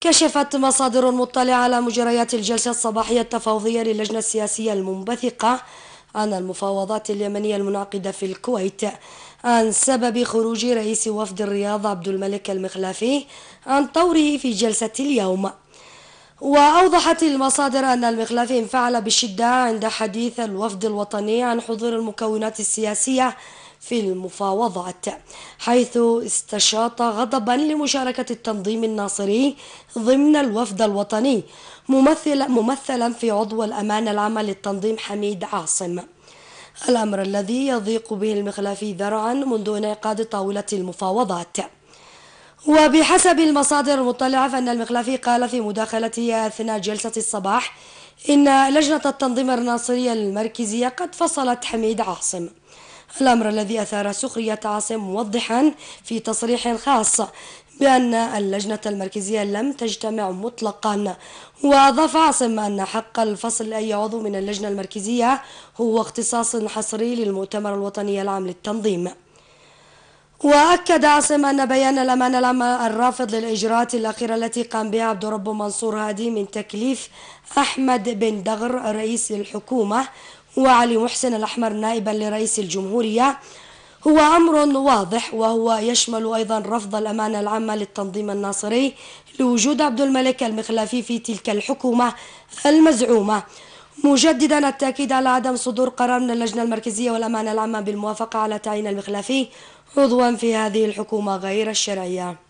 كشفت مصادر مطلعة على مجريات الجلسة الصباحية التفاوضية للجنة السياسية المنبثقة عن المفاوضات اليمنية المنعقدة في الكويت عن سبب خروج رئيس وفد الرياض عبد الملك المخلافي عن طوره في جلسة اليوم وأوضحت المصادر أن المخلافي انفعل بشدة عند حديث الوفد الوطني عن حضور المكونات السياسية في المفاوضات حيث استشاط غضبا لمشاركة التنظيم الناصري ضمن الوفد الوطني ممثلا ممثلا في عضو الأمانة العامة للتنظيم حميد عاصم الأمر الذي يضيق به المخلافي ذرعا منذ انعقاد طاولة المفاوضات وبحسب المصادر المطلعة فإن المخلافي قال في مداخلته أثناء جلسة الصباح إن لجنة التنظيم الناصرية المركزية قد فصلت حميد عاصم الأمر الذي أثار سخرية عاصم موضحا في تصريح خاص بأن اللجنة المركزية لم تجتمع مطلقا وأضاف عاصم أن حق الفصل أي عضو من اللجنة المركزية هو اختصاص حصري للمؤتمر الوطني العام للتنظيم وأكد عاصم أن بيان الأمان العام الرافض للإجراءات الأخيرة التي قام بها عبد رب منصور هادي من تكليف أحمد بن دغر رئيس الحكومة وعلي محسن الأحمر نائبا لرئيس الجمهورية هو أمر واضح وهو يشمل أيضا رفض الأمانة العامة للتنظيم الناصري لوجود عبد الملك المخلافي في تلك الحكومة المزعومة مجددا التأكيد على عدم صدور قرار من اللجنة المركزية والأمانة العامة بالموافقة على تعيين المخلافي عضوا في هذه الحكومة غير الشرعية